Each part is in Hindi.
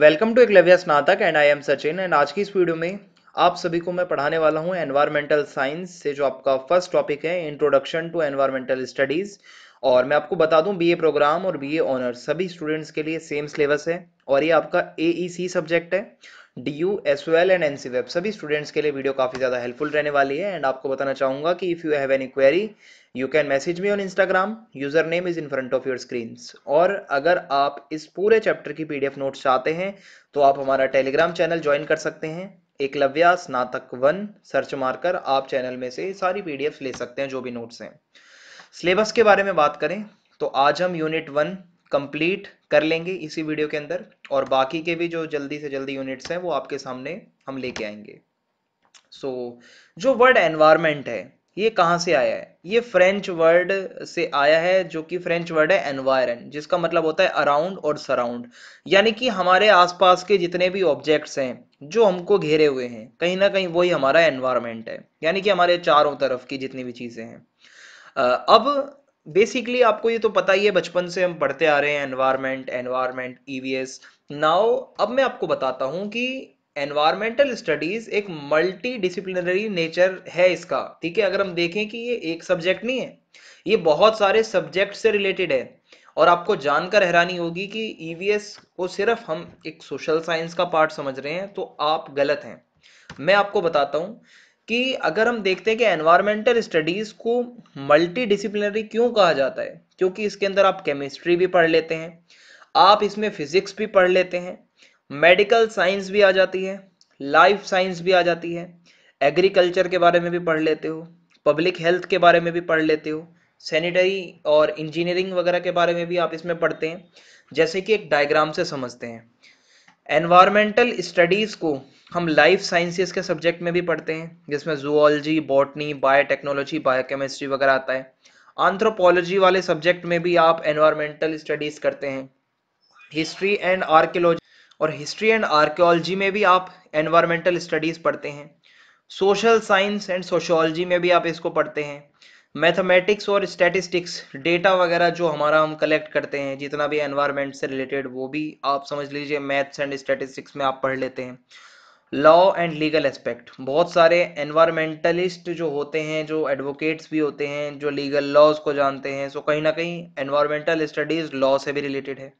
वेलकम टू एकलव्या स्नातक and I am Sachin and आज की इस वीडियो में आप सभी को मैं पढ़ाने वाला हूं एनवायरमेंटल साइंस से जो आपका फर्स्ट टॉपिक है इंट्रोडक्शन टू एनवायरमेंटल स्टडीज़ और मैं आपको बता दूं बीए प्रोग्राम और बीए ऑनर्स सभी स्टूडेंट्स के लिए सेम सिलेबस है और ये आपका एईसी सब्जेक्ट e है D U S L and N C web सभी स्टूडेंट्स के लिए वीडियो काफ़ी ज़्यादा हेल्पफुल रहने वाली है एंड आपको बताना चाहूँगा कि if you have any query you can message me on Instagram username is in front of your screens और अगर आप इस पूरे चैप्टर की पीडीएफ नोट्स चाहते हैं तो आप हमारा टेलीग्राम चैनल ज्वाइन कर सकते हैं एकलव्या स्नातक वन सर्च मारकर आप चैनल में से सारी पीडीएफ ले सकते हैं जो भी नोट्स हैं सिलेबस के बारे में बात करें तो आज हम यूनिट वन कंप्लीट कर लेंगे इसी वीडियो के अंदर और बाकी के भी जो जल्दी से जल्दी यूनिट्स हैं वो आपके सामने हम लेके आएंगे सो so, जो वर्ड एनवायरमेंट है ये कहाँ से आया है ये फ्रेंच वर्ड से आया है जो कि फ्रेंच वर्ड है एनवायरन जिसका मतलब होता है अराउंड और सराउंड यानी कि हमारे आसपास के जितने भी ऑब्जेक्ट्स हैं जो हमको घेरे हुए हैं कहीं ना कहीं वही हमारा एनवायरमेंट है यानी कि हमारे चारों तरफ की जितनी भी चीज़ें हैं अब बेसिकली आपको ये तो पता ही है बचपन से हम पढ़ते आ रहे हैं एनवायरमेंट एनवायरमेंट ईवीएस नाउ अब मैं आपको बताता हूँ कि एनवायरमेंटल स्टडीज एक मल्टी डिसिप्लिनरी नेचर है इसका ठीक है अगर हम देखें कि ये एक सब्जेक्ट नहीं है ये बहुत सारे सब्जेक्ट से रिलेटेड है और आपको जानकर हैरानी होगी कि ईवीएस e को सिर्फ हम एक सोशल साइंस का पार्ट समझ रहे हैं तो आप गलत हैं मैं आपको बताता हूँ कि अगर हम देखते हैं कि एनवायरमेंटल स्टडीज़ को मल्टी डिसिप्लिनरी क्यों कहा जाता है क्योंकि इसके अंदर आप केमिस्ट्री भी पढ़ लेते हैं आप इसमें फिजिक्स भी पढ़ लेते हैं मेडिकल साइंस भी आ जाती है लाइफ साइंस भी आ जाती है एग्रीकल्चर के बारे में भी पढ़ लेते हो पब्लिक हेल्थ के बारे में भी पढ़ लेते हो सैनिटरी और इंजीनियरिंग वगैरह के बारे में भी आप इसमें पढ़ते हैं जैसे कि एक डायग्राम से समझते हैं एनवायरमेंटल स्टडीज़ को हम लाइफ साइंसेस के सब्जेक्ट में भी पढ़ते हैं जिसमें जूलॉजी बॉटनी बायोटेक्नोलॉजी बायोकेमिस्ट्री वगैरह आता है आंथ्रोपोलॉजी वाले सब्जेक्ट में भी आप एनवायरमेंटल स्टडीज करते हैं हिस्ट्री एंड आर्कियोलॉजी और हिस्ट्री एंड आर्कियोलॉजी में भी आप एनवायरमेंटल स्टडीज पढ़ते हैं सोशल साइंस एंड सोशोलॉजी में भी आप इसको पढ़ते हैं मैथमेटिक्स और स्टैटिस्टिक्स डेटा वगैरह जो हमारा हम कलेक्ट करते हैं जितना भी एनवायरमेंट से रिलेटेड वो भी आप समझ लीजिए मैथ्स एंड स्टैटिस्टिक्स में आप पढ़ लेते हैं लॉ एंड लीगल एस्पेक्ट बहुत सारे एनवायरमेंटलिस्ट जो होते हैं जो एडवोकेट्स भी होते हैं जो लीगल लॉज को जानते हैं सो कहीं ना कहीं एनवायरमेंटल स्टडीज लॉ से भी रिलेटेड है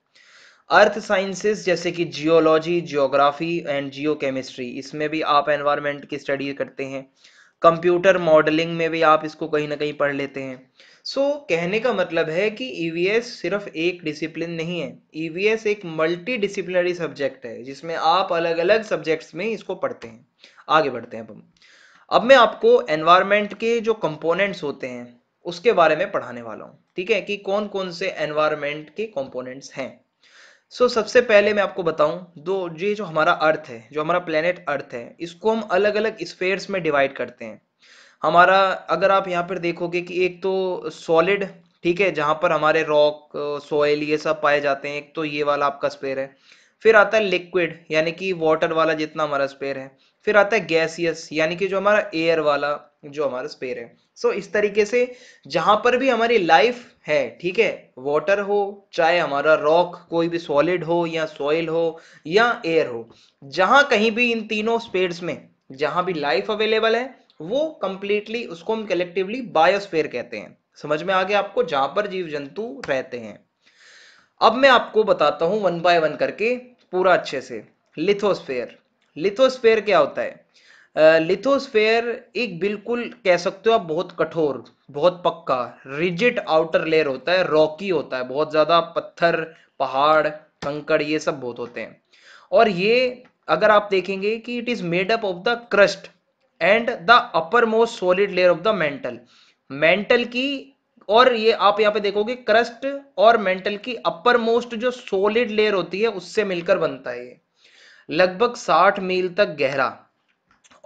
अर्थ साइंसेस जैसे कि geology geography and geochemistry इसमें भी आप एनवायरमेंट की स्टडी करते हैं कंप्यूटर मॉडलिंग में भी आप इसको कहीं ना कहीं पढ़ लेते हैं सो so, कहने का मतलब है कि ईवीएस e सिर्फ एक डिसिप्लिन नहीं है ईवीएस e एक मल्टी डिसिप्लिनरी सब्जेक्ट है जिसमें आप अलग अलग सब्जेक्ट्स में इसको पढ़ते हैं आगे बढ़ते हैं अब हम अब मैं आपको एनवायरमेंट के जो कंपोनेंट्स होते हैं उसके बारे में पढ़ाने वाला हूँ ठीक है कि कौन कौन से एनवायरमेंट के कंपोनेंट्स हैं सो so, सबसे पहले मैं आपको बताऊं दो ये जो हमारा अर्थ है जो हमारा प्लेनेट अर्थ है इसको हम अलग अलग स्पेयर्स में डिवाइड करते हैं हमारा अगर आप यहाँ पर देखोगे कि एक तो सॉलिड ठीक है जहाँ पर हमारे रॉक सॉयल ये सब पाए जाते हैं एक तो ये वाला आपका स्पेयर है फिर आता है लिक्विड यानी कि वाटर वाला जितना हमारा स्पेयर है फिर आता है गैसियस यानी कि जो हमारा एयर वाला जो हमारा स्पेयर है सो so, इस तरीके से जहां पर भी हमारी लाइफ है ठीक है वाटर हो चाहे हमारा रॉक कोई भी सॉलिड हो या सॉइल हो या एयर हो जहां कहीं भी इन तीनों स्पेड्स में जहां भी लाइफ अवेलेबल है वो कंप्लीटली उसको हम कलेक्टिवली बायोस्फेयर कहते हैं समझ में आ गया आपको जहां पर जीव जंतु रहते हैं अब मैं आपको बताता हूं वन बाय वन करके पूरा अच्छे से लिथोस्फेयर लिथोस्फेयर क्या होता है लिथोस्फेयर एक बिल्कुल कह सकते हो आप बहुत कठोर बहुत पक्का रिजिट आउटर लेयर होता है रॉकी होता है बहुत ज़्यादा पत्थर पहाड़ कंकड़ ये सब बहुत होते हैं और ये अगर आप देखेंगे कि it is made up of the crust and the uppermost solid layer of the mantle mantle की और ये आप यहाँ पे देखोगे क्रस्ट और मेंटल की अपर मोस्ट जो सॉलिड लेयर होती है उससे मिलकर बनता है ये लगभग 60 मील तक गहरा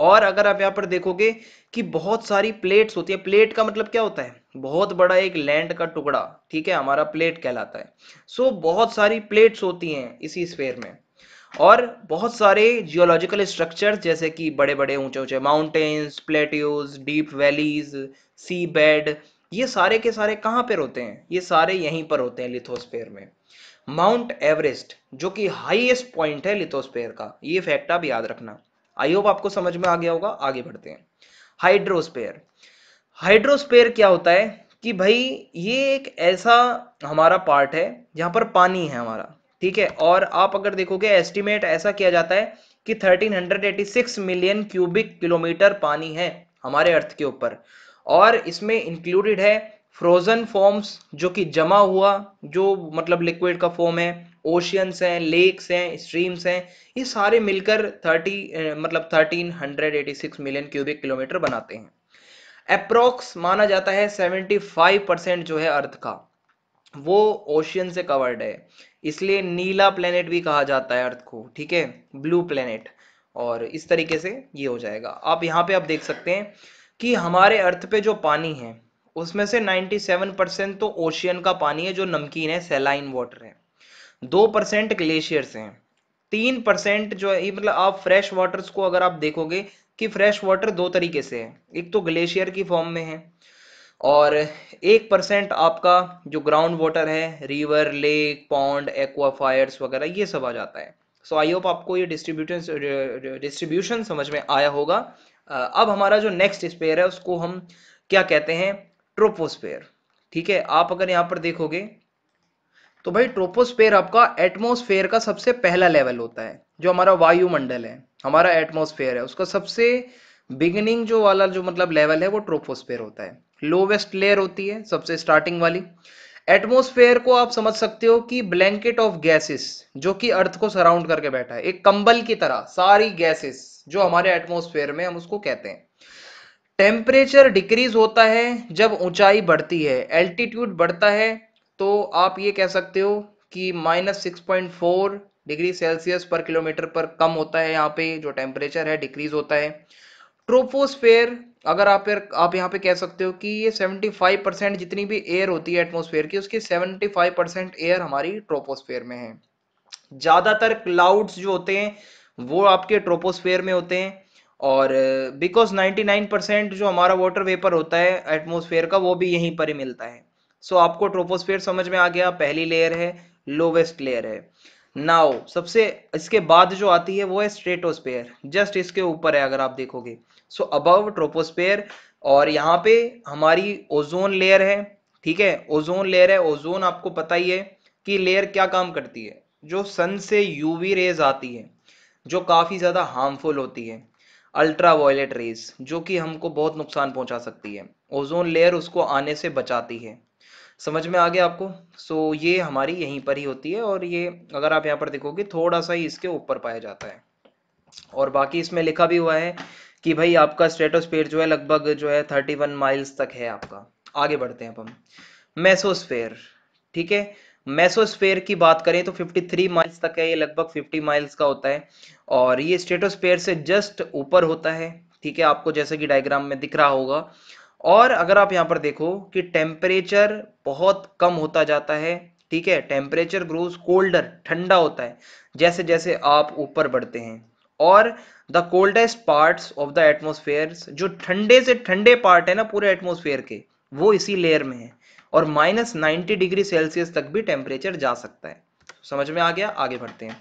और अगर आप यहाँ पर देखोगे कि बहुत सारी प्लेट्स होती है प्लेट का मतलब क्या होता है बहुत बड़ा एक लैंड का टुकड़ा ठीक है हमारा प्लेट कहलाता है सो so, बहुत सारी प्लेट्स होती हैं इसी स्पेयर में और बहुत सारे जियोलॉजिकल स्ट्रक्चर जैसे कि बड़े बड़े ऊंचे ऊंचे mountains plateaus deep valleys seabed ये सारे के सारे कहाँ पर होते हैं ये सारे यहीं पर होते हैं लिथोस्पेयर में माउंट एवरेस्ट जो कि हाईएस्ट पॉइंट है लिथोस्पेयर का ये फैक्ट आप याद रखना आई होप आपको समझ में आ गया होगा आगे बढ़ते हैं हाइड्रोस्पेयर हाइड्रोस्पेयर क्या होता है कि भाई ये एक ऐसा हमारा पार्ट है जहां पर पानी है हमारा ठीक है और आप अगर देखोगे एस्टिमेट ऐसा किया जाता है कि 1386 मिलियन क्यूबिक किलोमीटर पानी है हमारे अर्थ के ऊपर और इसमें इंक्लूडेड है फ्रोजन फॉर्म्स जो कि जमा हुआ जो मतलब लिक्विड का फॉर्म है ओशियंस हैं लेक्स हैं स्ट्रीम्स हैं ये सारे मिलकर थर्टी मतलब thirteen hundred eighty six million cubic kilometre बनाते हैं अप्रोक्स माना जाता है सेवेंटी फाइव परसेंट जो है अर्थ का वो ओशियन से कवर्ड है इसलिए नीला प्लेनेट भी कहा जाता है अर्थ को ठीक है ब्लू प्लेनेट और इस तरीके से ये हो जाएगा आप यहाँ पे आप देख सकते हैं कि हमारे अर्थ पे जो पानी है उसमें से 97 परसेंट तो ओशियन का पानी है जो नमकीन है सेलाइन वाटर है दो परसेंट ग्लेशियर्स हैं तीन परसेंट जो है मतलब आप फ्रेश वाटर्स को अगर आप देखोगे कि फ्रेश वाटर दो तरीके से है एक तो ग्लेशियर की फॉर्म में है और एक परसेंट आपका जो ग्राउंड वाटर है रिवर लेक पॉन्ड एक्वाफायर्स वगैरह ये सब आ जाता है सो आई होप आपको ये डिस्ट्रीब्यूशन डिस्ट्रीब्यूशन समझ में आया होगा अब हमारा जो नेक्स्ट स्पेयर है उसको हम क्या कहते हैं ट्रोपोस्पेयर ठीक है आप अगर यहाँ पर देखोगे तो भाई ट्रोपोस्फेयर आपका एटमोस्फेयर का सबसे पहला लेवल होता है जो हमारा वायुमंडल है हमारा एटमोस्फेयर है उसका सबसे बिगिनिंग जो वाला जो मतलब लेवल है वो ट्रोपोस्फेयर होता है लोवेस्ट लेयर होती है सबसे स्टार्टिंग वाली एटमोस्फेयर को आप समझ सकते हो कि ब्लैंकेट ऑफ गैसेस जो कि अर्थ को सराउंड करके बैठा है एक कंबल की तरह सारी गैसेस जो हमारे एटमोस्फेयर में हम उसको कहते हैं टेम्परेचर डिक्रीज होता है जब ऊंचाई बढ़ती है एल्टीट्यूड बढ़ता है तो आप ये कह सकते हो कि minus six point four degree Celsius पर किलोमीटर पर कम होता है यहाँ पे जो टेम्परेचर है डिक्रीज होता है ट्रोपोस्फेयर अगर आप आप यहाँ पे कह सकते हो कि ये 75 परसेंट जितनी भी एयर होती है एटमोसफेयर की उसकी 75 परसेंट एयर हमारी ट्रोपोस्फेयर में है ज़्यादातर क्लाउड्स जो होते हैं वो आपके ट्रोपोस्फेयर में होते हैं और बिकॉज 99 परसेंट जो हमारा वाटर वेपर होता है एटमोसफेयर का वो भी यहीं पर ही मिलता है सो आपको ट्रोपोस्फेयर समझ में आ गया पहली लेयर है लोवेस्ट लेयर है नाउ सबसे इसके बाद जो आती है वो है स्ट्रेटोस्पेयर जस्ट इसके ऊपर है अगर आप देखोगे सो अबव ट्रोपोस्पेयर और यहाँ पे हमारी ओजोन लेयर है ठीक है ओजोन लेयर है ओजोन आपको पता ही है कि लेयर क्या काम करती है जो सन से यूवी रेज आती है जो काफ़ी ज़्यादा हार्मफुल होती है अल्ट्रा वायलेट रेज जो कि हमको बहुत नुकसान पहुंचा सकती है ओजोन लेयर उसको आने से बचाती है समझ में आ गया आपको सो so, ये हमारी यहीं पर ही होती है और ये अगर आप यहाँ पर देखोगे थोड़ा सा ही इसके ऊपर पाया जाता है और बाकी इसमें लिखा भी हुआ है कि भाई आपका पेयर जो है लगभग जो है थर्टी वन माइल्स तक है आपका आगे बढ़ते हैं अब हम मैसोस्फेयर ठीक है मैसोस्फेयर की बात करें तो 53 माइल्स तक है ये लगभग 50 माइल्स का होता है और ये स्टेटोस्पेयर से जस्ट ऊपर होता है ठीक है आपको जैसे कि डायग्राम में दिख रहा होगा और अगर आप यहाँ पर देखो कि टेम्परेचर बहुत कम होता जाता है ठीक है टेम्परेचर ग्रोज कोल्डर ठंडा होता है जैसे जैसे आप ऊपर बढ़ते हैं और the coldest parts of the atmosphere जो ठंडे से ठंडे पार्ट है ना पूरे एटमोसफेयर के वो इसी लेयर में है और माइनस नाइन्टी डिग्री सेल्सियस तक भी टेम्परेचर जा सकता है समझ में आ गया आगे बढ़ते हैं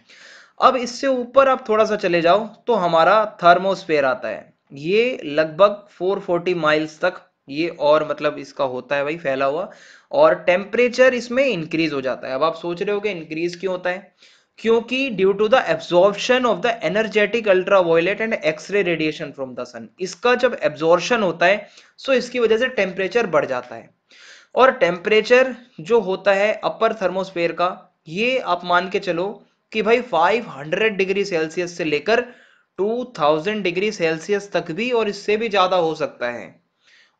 अब इससे ऊपर आप थोड़ा सा चले जाओ तो हमारा थर्मोस्फेयर आता है ये लगभग 440 माइल्स तक ये और मतलब इसका होता है भाई फैला हुआ और टेम्परेचर इसमें इंक्रीज हो जाता है अब आप सोच रहे हो कि इंक्रीज क्यों होता है क्योंकि due to the absorption of the energetic ultraviolet and X-ray radiation from the sun इसका जब एब्जॉर्बन होता है सो इसकी वजह से टेम्परेचर बढ़ जाता है और टेम्परेचर जो होता है अपर थर्मोस्फेयर का ये आप मान के चलो कि भाई 500 डिग्री सेल्सियस से लेकर 2000 डिग्री सेल्सियस तक भी और इससे भी ज़्यादा हो सकता है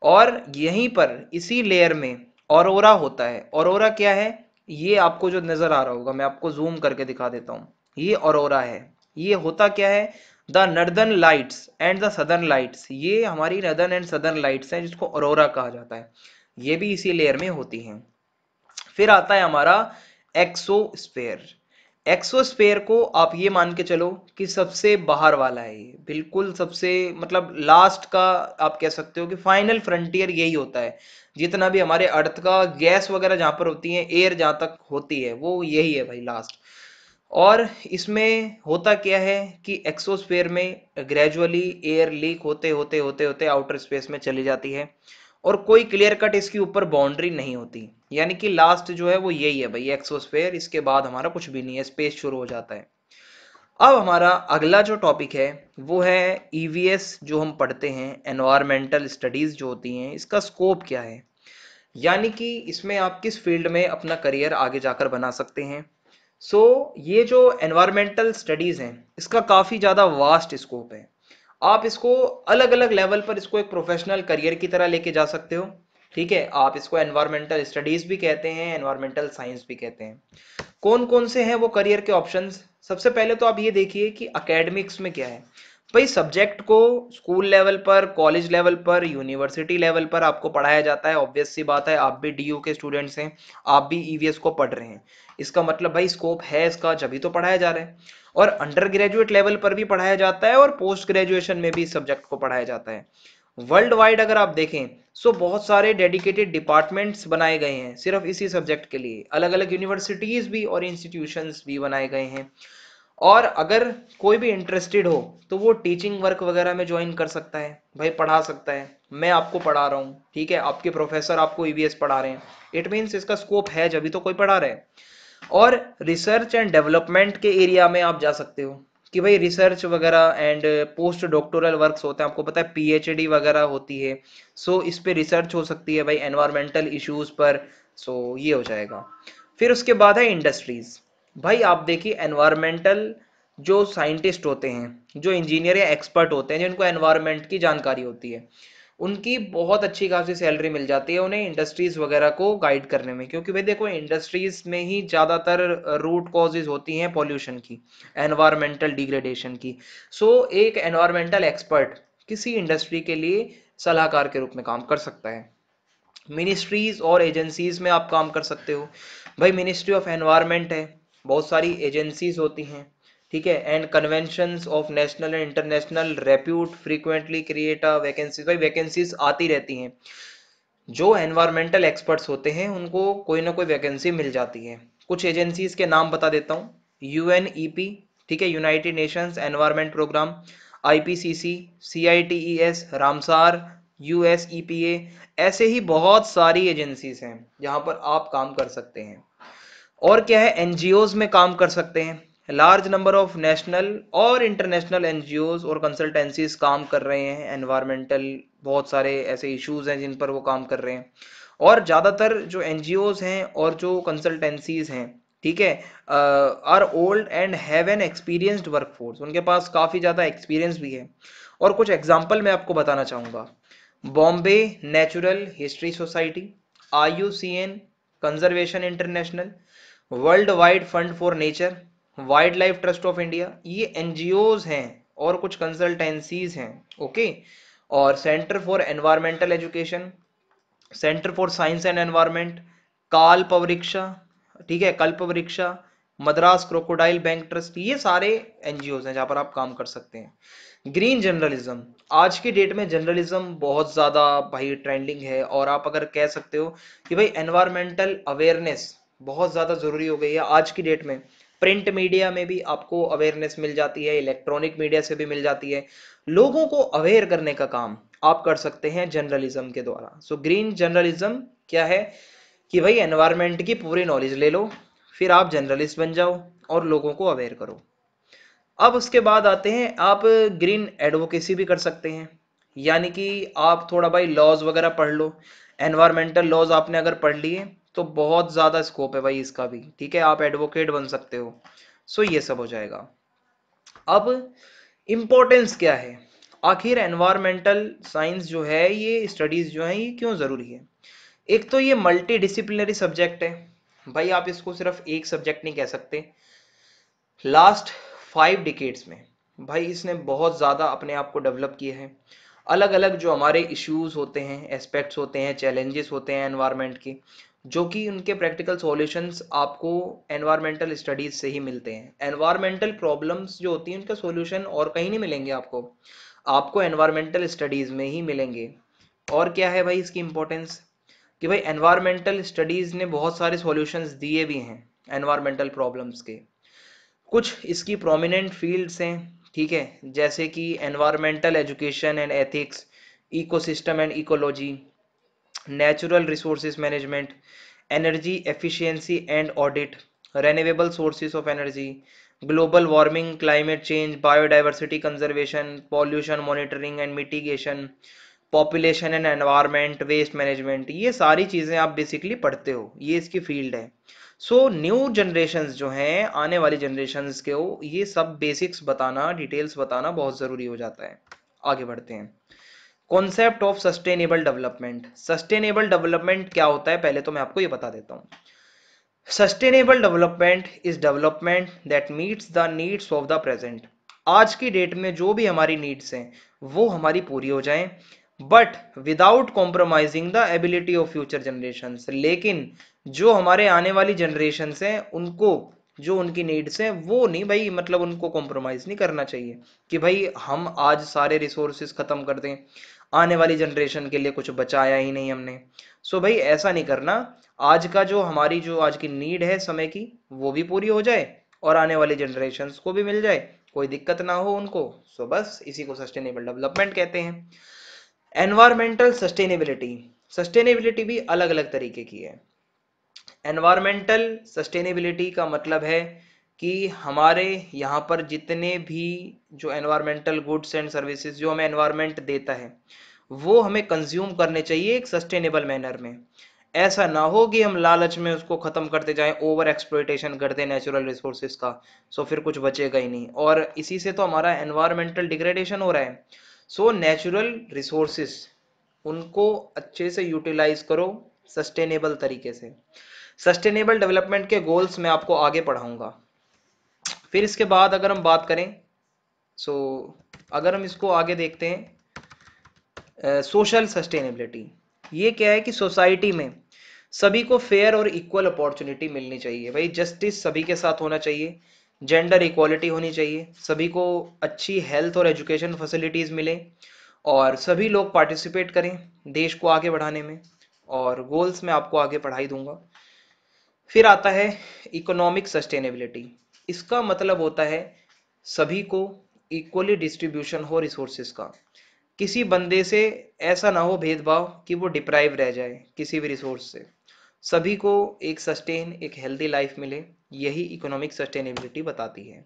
और यहीं पर इसी लेयर में औररा होता है औरोरा क्या है ये आपको जो नजर आ रहा होगा मैं आपको जूम करके दिखा देता हूँ ये औररा है ये होता क्या है the northern lights and the southern lights ये हमारी नर्दर्न एंड सदर्न लाइट्स हैं जिसको औरोरा कहा जाता है ये भी इसी लेयर में होती हैं फिर आता है हमारा एक्सोस्फेयर एक्सोस्पेयर को आप ये मान के चलो कि सबसे बाहर वाला है बिल्कुल सबसे मतलब लास्ट का आप कह सकते हो कि फाइनल फ्रंटियर यही होता है जितना भी हमारे अर्थ का गैस वगैरह जहाँ पर होती है एयर जहाँ तक होती है वो यही है भाई लास्ट और इसमें होता क्या है कि एक्सोस्फेयर में ग्रेजुअली एयर लीक होते होते होते होते आउटर स्पेस में चली जाती है और कोई क्लियर कट इसके ऊपर बाउंड्री नहीं होती यानी कि लास्ट जो है वो यही है भाई एक्सोस्फेयर इसके बाद हमारा कुछ भी नहीं है स्पेस शुरू हो जाता है अब हमारा अगला जो टॉपिक है वो है ईवीएस e जो हम पढ़ते हैं एनवायरमेंटल स्टडीज़ जो होती हैं इसका स्कोप क्या है यानी कि इसमें आप किस फील्ड में अपना करियर आगे जाकर बना सकते हैं सो so, ये जो एनवायरमेंटल स्टडीज़ हैं इसका काफ़ी ज़्यादा वास्ट स्कोप है आप इसको अलग अलग लेवल पर इसको एक प्रोफेशनल करियर की तरह लेके जा सकते हो ठीक है आप इसको एनवायरमेंटल स्टडीज भी कहते हैं एनवायरमेंटल साइंस भी कहते हैं कौन कौन से हैं वो करियर के ऑप्शंस सबसे पहले तो आप ये देखिए कि अकेडमिक्स में क्या है भाई सब्जेक्ट को स्कूल लेवल पर कॉलेज लेवल पर यूनिवर्सिटी लेवल पर आपको पढ़ाया जाता है ऑब्वियस सी बात है आप भी डी के स्टूडेंट्स हैं आप भी ईवीएस e को पढ़ रहे हैं इसका मतलब भाई स्कोप है इसका जब भी तो पढ़ाया जा रहा है और अंडर ग्रेजुएट लेवल पर भी पढ़ाया जाता है और पोस्ट ग्रेजुएशन में भी इस सब्जेक्ट को पढ़ाया जाता है वर्ल्ड वाइड अगर आप देखें सो बहुत सारे डेडिकेटेड डिपार्टमेंट्स बनाए गए हैं सिर्फ इसी सब्जेक्ट के लिए अलग अलग यूनिवर्सिटीज़ भी और इंस्टीट्यूशन भी बनाए गए हैं और अगर कोई भी इंटरेस्टेड हो तो वो टीचिंग वर्क वगैरह में ज्वाइन कर सकता है भाई पढ़ा सकता है मैं आपको पढ़ा रहा हूँ ठीक है आपके प्रोफेसर आपको ई e पढ़ा रहे हैं इट मीन्स इसका स्कोप है जब तो कोई पढ़ा रहे हैं और रिसर्च एंड डेवलपमेंट के एरिया में आप जा सकते हो कि भाई रिसर्च वगैरह एंड पोस्ट डॉक्टोरल वर्क्स होते हैं आपको पता है पीएचडी वगैरह होती है सो so, इस पे रिसर्च हो सकती है भाई एनवायरमेंटल इश्यूज पर सो so, ये हो जाएगा फिर उसके बाद है इंडस्ट्रीज भाई आप देखिए एनवायरमेंटल जो साइंटिस्ट होते हैं जो इंजीनियर या एक्सपर्ट होते हैं जिनको एनवायरमेंट की जानकारी होती है उनकी बहुत अच्छी खासी सैलरी मिल जाती है उन्हें इंडस्ट्रीज वगैरह को गाइड करने में क्योंकि भाई देखो इंडस्ट्रीज में ही ज़्यादातर रूट कॉजेज होती हैं पॉल्यूशन की एनवायरमेंटल डिग्रेडेशन की सो so, एक एनवायरमेंटल एक्सपर्ट किसी इंडस्ट्री के लिए सलाहकार के रूप में काम कर सकता है मिनिस्ट्रीज और एजेंसीज में आप काम कर सकते हो भाई मिनिस्ट्री ऑफ एनवायरमेंट है बहुत सारी एजेंसीज होती हैं ठीक है and convention of national and international repute frequently create a vacancy भाई वैकेंसीज आती रहती हैं जो एनवायरमेंटल एक्सपर्ट्स होते हैं उनको कोई ना कोई वैकेंसी मिल जाती है कुछ एजेंसीज के नाम बता देता हूँ यू एन ई पी ठीक है United Nations environment programme I P C C C I T E S Ramsar U S E P A ऐसे ही बहुत सारी एजेंसीज हैं जहाँ पर आप काम कर सकते हैं और क्या है एन में काम कर सकते हैं लार्ज नंबर ऑफ नेशनल और इंटरनेशनल एन और कंसल्टेंसीज काम कर रहे हैं एनवायरमेंटल बहुत सारे ऐसे इश्यूज हैं जिन पर वो काम कर रहे हैं और ज़्यादातर जो एन हैं और जो कंसल्टेंसीज हैं ठीक है are old and have an experienced workforce उनके पास काफ़ी ज़्यादा एक्सपीरियंस भी है और कुछ एग्जाम्पल मैं आपको बताना चाहूँगा Bombay natural history society I conservation international world wide fund for nature wildlife trust of India ये एनजीओज हैं और कुछ कंसल्टेंसीज हैं ओके और centre for environmental education centre for science and environment काल पवरिक्षा ठीक है कल्प वृक्षा मद्रास क्रोकोडाइल बैंक ट्रस्ट ये सारे एनजीओज हैं जहाँ पर आप काम कर सकते हैं ग्रीन जर्नलिज्म आज के डेट में जर्नलिज्म बहुत ज़्यादा भाई ट्रेंडिंग है और आप अगर कह सकते हो कि भाई एनवायरमेंटल अवेयरनेस बहुत ज़्यादा ज़रूरी हो गई है आज की डेट में प्रिंट मीडिया में भी आपको अवेयरनेस मिल जाती है इलेक्ट्रॉनिक मीडिया से भी मिल जाती है लोगों को अवेयर करने का काम आप कर सकते हैं जर्नलिज्म के द्वारा सो ग्रीन जर्नलिज्म क्या है कि भाई एनवायरमेंट की पूरी नॉलेज ले लो फिर आप जर्नलिस्ट बन जाओ और लोगों को अवेयर करो अब उसके बाद आते हैं आप ग्रीन एडवोकेसी भी कर सकते हैं यानी कि आप थोड़ा भाई लॉज वगैरह पढ़ लो एनवायरमेंटल लॉज आपने अगर पढ़ लिए तो बहुत ज़्यादा स्कोप है भाई इसका भी ठीक है आप एडवोकेट बन सकते हो सो ये सब हो जाएगा अब इम्पोर्टेंस क्या है आखिर एनवायरमेंटल साइंस जो है ये स्टडीज़ जो है ये क्यों ज़रूरी है एक तो ये मल्टी सब्जेक्ट है भाई आप इसको सिर्फ एक सब्जेक्ट नहीं कह सकते लास्ट फाइव डिकेट्स में भाई इसने बहुत ज़्यादा अपने आप को डेवलप किया है अलग अलग जो हमारे इश्यूज होते हैं एस्पेक्ट्स होते हैं चैलेंजेस होते हैं एनवायरमेंट के जो कि उनके प्रैक्टिकल सॉल्यूशंस आपको एनवायरमेंटल स्टडीज से ही मिलते हैं एनवायरमेंटल प्रॉब्लम्स जो होती हैं उनका सॉल्यूशन और कहीं नहीं मिलेंगे आपको आपको एनवायरमेंटल स्टडीज़ में ही मिलेंगे और क्या है भाई इसकी इम्पोर्टेंस कि भाई एनवायरमेंटल स्टडीज़ ने बहुत सारे सॉल्यूशंस दिए भी हैं एनवायरमेंटल प्रॉब्लम्स के कुछ इसकी प्रोमिनेंट फील्ड्स हैं ठीक है जैसे कि environmental education and ethics ecosystem and ecology natural resources management energy efficiency and audit renewable sources of energy global warming climate change biodiversity conservation pollution monitoring and mitigation population and environment waste management ये सारी चीज़ें आप बेसिकली पढ़ते हो ये इसकी फील्ड है सो न्यू जनरेशन जो हैं आने वाली जनरेशन के हो ये सब बेसिक्स बताना डिटेल्स बताना बहुत ज़रूरी हो जाता है आगे बढ़ते हैं concept of sustainable development sustainable development क्या होता है पहले तो मैं आपको ये बता देता हूँ sustainable development is development that meets the needs of the present आज की डेट में जो भी हमारी नीड्स हैं वो हमारी पूरी हो जाएं but without compromising the ability of future generation लेकिन जो हमारे आने वाली जनरेशन हैं उनको जो उनकी नीड्स हैं वो नहीं भाई मतलब उनको कॉम्प्रोमाइज़ नहीं करना चाहिए कि भाई हम आज सारे रिसोर्सेज ख़त्म कर दें आने वाली जनरेशन के लिए कुछ बचाया ही नहीं हमने सो भाई ऐसा नहीं करना आज का जो हमारी जो आज की नीड है समय की वो भी पूरी हो जाए और आने वाली जनरेशन को भी मिल जाए कोई दिक्कत ना हो उनको सो बस इसी को सस्टेनेबल डेवलपमेंट कहते हैं एनवायरमेंटल सस्टेनेबिलिटी सस्टेनेबिलिटी भी अलग अलग तरीके की है एनवायरमेंटल सस्टेनेबिलिटी का मतलब है कि हमारे यहाँ पर जितने भी जो एनवायरमेंटल गुड्स एंड सर्विसेज जो हमें एनवायरमेंट देता है वो हमें कंज्यूम करने चाहिए एक सस्टेनेबल मैनर में ऐसा ना हो कि हम लालच में उसको ख़त्म करते जाएं ओवर एक्सप्लोइटेशन करते नेचुरल रिसोर्सेज का सो तो फिर कुछ बचेगा ही नहीं और इसी से तो हमारा एनवायरमेंटल डिग्रेडेशन हो रहा है सो नेचुरल रिसोर्सेज उनको अच्छे से यूटिलाइज करो सस्टेनेबल तरीके से सस्टेनेबल डेवलपमेंट के गोल्स मैं आपको आगे पढ़ाऊँगा फिर इसके बाद अगर हम बात करें सो अगर हम इसको आगे देखते हैं सोशल सस्टेनेबिलिटी ये क्या है कि सोसाइटी में सभी को फेयर और इक्वल अपॉर्चुनिटी मिलनी चाहिए भाई जस्टिस सभी के साथ होना चाहिए जेंडर इक्वालिटी होनी चाहिए सभी को अच्छी हेल्थ और एजुकेशन फैसिलिटीज़ मिले और सभी लोग पार्टिसिपेट करें देश को आगे बढ़ाने में और गोल्स में आपको आगे पढ़ाई दूंगा फिर आता है इकोनॉमिक सस्टेनेबिलिटी इसका मतलब होता है सभी को इक्वली डिस्ट्रीब्यूशन हो रिसोर्सेज का किसी बंदे से ऐसा ना हो भेदभाव कि वो डिप्राइव रह जाए किसी भी रिसोर्स से सभी को एक सस्टेन एक हेल्दी लाइफ मिले यही इकोनॉमिक सस्टेनेबिलिटी बताती है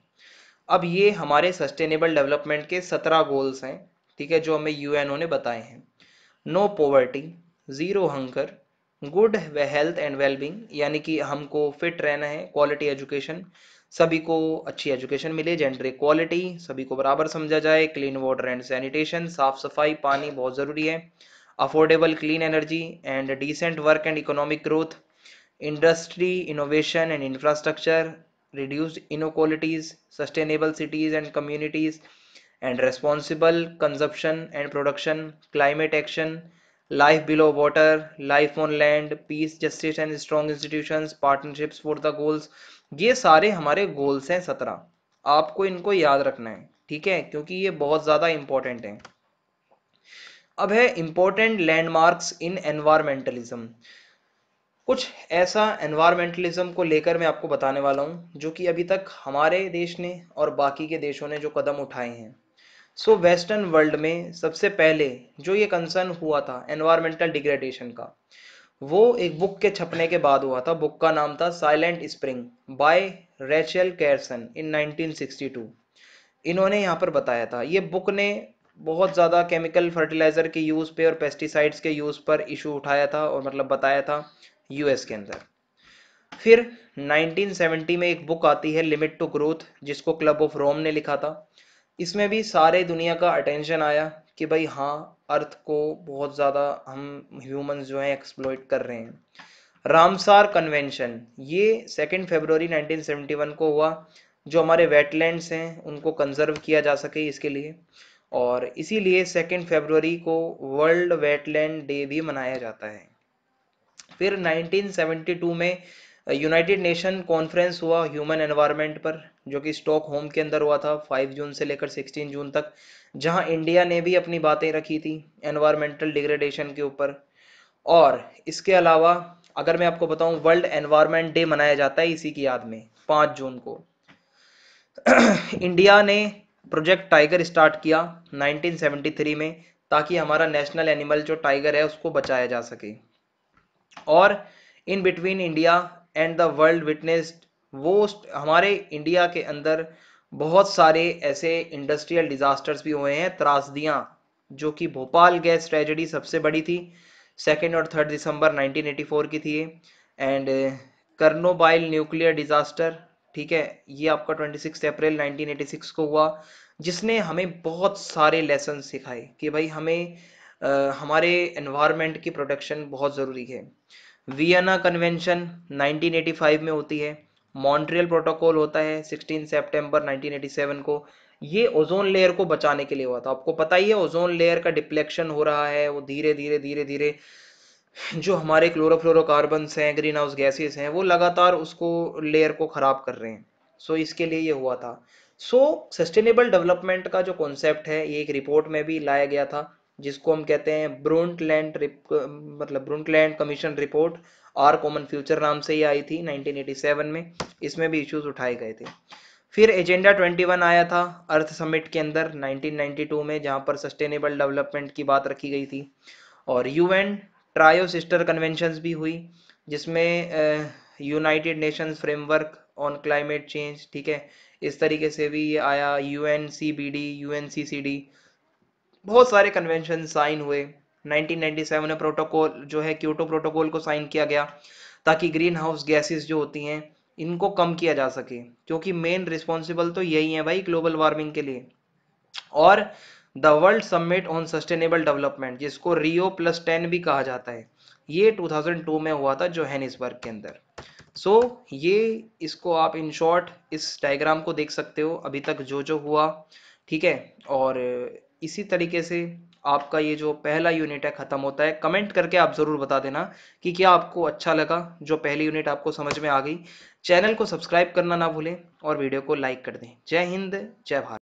अब ये हमारे सस्टेनेबल डेवलपमेंट के सत्रह गोल्स हैं ठीक है जो हमें यू ने बताए हैं no poverty zero hunger good health and wellbeing यानी कि हमको फिट रहना है क्वालिटी एजुकेशन सभी को अच्छी एजुकेशन मिले जेंडर इक्वालिटी सभी को बराबर समझा जाए क्लीन वाटर एंड सैनिटेशन साफ सफाई पानी बहुत जरूरी है affordable clean energy and decent work and economic growth industry innovation and infrastructure reduce inequalities sustainable cities and communities and responsible consumption and production climate action life below water life on land peace justice and strong institution partnerships for the goals ये सारे हमारे गोल्स हैं सत्रह आपको इनको याद रखना है ठीक है क्योंकि ये बहुत ज़्यादा इंपॉर्टेंट है अब है इम्पोर्टेंट लैंडमार्क्स इन एनवायरमेंटलिज्म कुछ ऐसा एनवायरमेंटलिज्म को लेकर मैं आपको बताने वाला हूँ जो कि अभी तक हमारे देश ने और बाकी के देशों ने जो कदम उठाए हैं सो वेस्टर्न वर्ल्ड में सबसे पहले जो ये कंसर्न हुआ था एनवायरमेंटल डिग्रेडेशन का वो एक बुक के छपने के बाद हुआ था बुक का नाम था silent spring by Rachel Carson in 1962 इन्होंने यहाँ पर बताया था ये बुक ने बहुत ज़्यादा केमिकल फर्टिलाइज़र के यूज़ पे और पेस्टिसाइड्स के यूज़ पर इशू उठाया था और मतलब बताया था यूएस के अंदर फिर 1970 में एक बुक आती है लिमिट टू ग्रोथ जिसको क्लब ऑफ रोम ने लिखा था इसमें भी सारे दुनिया का अटेंशन आया कि भाई हाँ अर्थ को बहुत ज़्यादा हम ह्यूमंस जो हैं एक्सप्लोइट कर रहे हैं रामसार कन्वेंशन ये सेकेंड फेबररी 1971 को हुआ जो हमारे वेटलैंड्स हैं उनको कंजर्व किया जा सके इसके लिए और इसीलिए सेकेंड फेबररी को वर्ल्ड वेटलैंड डे भी मनाया जाता है फिर 1972 में यूनाइटेड नेशन कॉन्फ्रेंस हुआ ह्यूमन एनवायरनमेंट पर जो कि स्टॉक होम के अंदर हुआ था 5 जून से लेकर 16 जून तक जहां इंडिया ने भी अपनी बातें रखी थी एनवायरमेंटल डिग्रेडेशन के ऊपर और इसके अलावा अगर मैं आपको बताऊं वर्ल्ड एनवायरमेंट डे मनाया जाता है इसी की याद में पांच जून को इंडिया ने प्रोजेक्ट टाइगर स्टार्ट किया 1973 में ताकि हमारा नेशनल एनिमल जो टाइगर है उसको बचाया जा सके और in between India and the world witnessed वो हमारे इंडिया के अंदर बहुत सारे ऐसे इंडस्ट्रियल डिजास्टर्स भी हुए हैं त्रासदियाँ जो कि भोपाल गैस ट्रेजेडी सबसे बड़ी थी सेकेंड और थर्ड दिसंबर 1984 की थी एंड कर्नोबाइल न्यूक्लियर डिजास्टर ठीक है ये आपका 26 अप्रैल 1986 को हुआ जिसने हमें बहुत सारे लेसन सिखाए कि भाई हमें आ, हमारे एनवायरनमेंट की प्रोटेक्शन बहुत ज़रूरी है वियना कन्वेंशन 1985 में होती है मॉन्ट्रियल प्रोटोकॉल होता है 16 सितंबर 1987 को ये ओजोन लेयर को बचाने के लिए हुआ था आपको पता ही है ओजोन लेयर का डिप्लेक्शन हो रहा है वो धीरे धीरे धीरे धीरे जो हमारे क्लोरोफ्लोरोकार्बन्स हैं ग्रीन हाउस गैसेस हैं वो लगातार उसको लेयर को ख़राब कर रहे हैं सो इसके लिए ये हुआ था सो सस्टेनेबल डेवलपमेंट का जो कॉन्सेप्ट है ये एक रिपोर्ट में भी लाया गया था जिसको हम कहते हैं ब्रूंटलैंड मतलब Brundtland commission report our common future नाम से ही आई थी 1987 में इसमें भी इश्यूज उठाए गए थे फिर एजेंडा 21 आया था अर्थ समिट के अंदर 1992 में जहां पर सस्टेनेबल डेवलपमेंट की बात रखी गई थी और यूएन ट्रायो सिस्टर कन्वेंशन भी हुई जिसमें United Nations framework on climate change ठीक है इस तरीके से भी ये आया U N C B D U N C C D बहुत सारे कन्वेंशन साइन हुए 1997 में प्रोटोकॉल जो है क्योटो प्रोटोकॉल को साइन किया गया ताकि ग्रीन हाउस गैसेज जो होती हैं इनको कम किया जा सके क्योंकि मेन रिस्पॉन्सिबल तो यही है भाई ग्लोबल वार्मिंग के लिए और the world summit on sustainable development जिसको रियो प्लस टेन भी कहा जाता है ये 2002 में हुआ था जोहेनिसबर्ग के अंदर सो so, ये इसको आप इन शॉर्ट इस डायग्राम को देख सकते हो अभी तक जो जो हुआ ठीक है और इसी तरीके से आपका ये जो पहला यूनिट है ख़त्म होता है कमेंट करके आप ज़रूर बता देना कि क्या आपको अच्छा लगा जो पहली यूनिट आपको समझ में आ गई चैनल को सब्सक्राइब करना ना भूलें और वीडियो को लाइक कर दें जय हिंद जय भारत